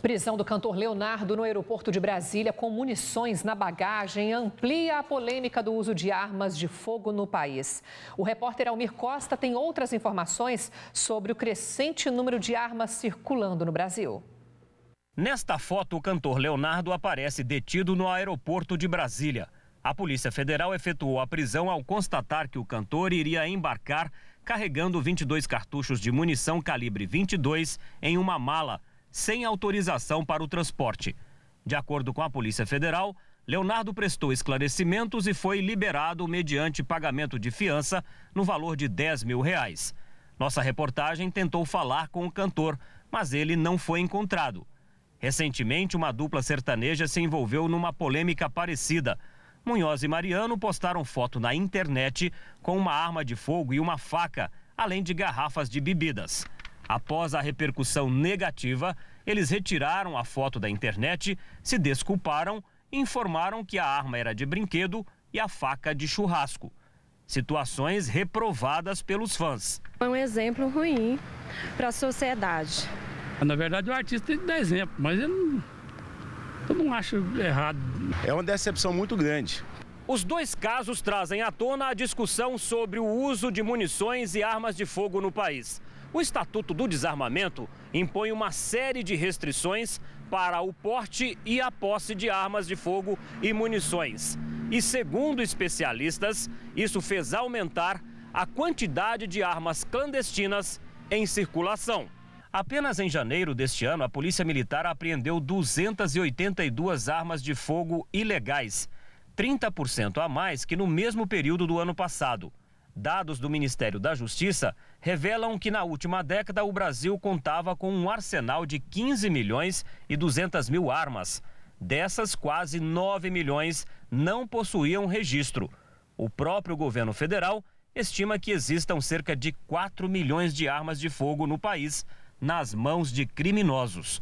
Prisão do cantor Leonardo no aeroporto de Brasília com munições na bagagem amplia a polêmica do uso de armas de fogo no país. O repórter Almir Costa tem outras informações sobre o crescente número de armas circulando no Brasil. Nesta foto, o cantor Leonardo aparece detido no aeroporto de Brasília. A Polícia Federal efetuou a prisão ao constatar que o cantor iria embarcar carregando 22 cartuchos de munição calibre 22 em uma mala sem autorização para o transporte. De acordo com a Polícia Federal, Leonardo prestou esclarecimentos e foi liberado mediante pagamento de fiança no valor de 10 mil reais. Nossa reportagem tentou falar com o cantor, mas ele não foi encontrado. Recentemente, uma dupla sertaneja se envolveu numa polêmica parecida. Munhoz e Mariano postaram foto na internet com uma arma de fogo e uma faca, além de garrafas de bebidas. Após a repercussão negativa, eles retiraram a foto da internet, se desculparam e informaram que a arma era de brinquedo e a faca de churrasco. Situações reprovadas pelos fãs. É um exemplo ruim para a sociedade. Na verdade, o artista tem que dar exemplo, mas eu não, eu não acho errado. É uma decepção muito grande, os dois casos trazem à tona a discussão sobre o uso de munições e armas de fogo no país. O Estatuto do Desarmamento impõe uma série de restrições para o porte e a posse de armas de fogo e munições. E segundo especialistas, isso fez aumentar a quantidade de armas clandestinas em circulação. Apenas em janeiro deste ano, a Polícia Militar apreendeu 282 armas de fogo ilegais, 30% a mais que no mesmo período do ano passado. Dados do Ministério da Justiça revelam que na última década o Brasil contava com um arsenal de 15 milhões e 200 mil armas. Dessas, quase 9 milhões não possuíam registro. O próprio governo federal estima que existam cerca de 4 milhões de armas de fogo no país nas mãos de criminosos.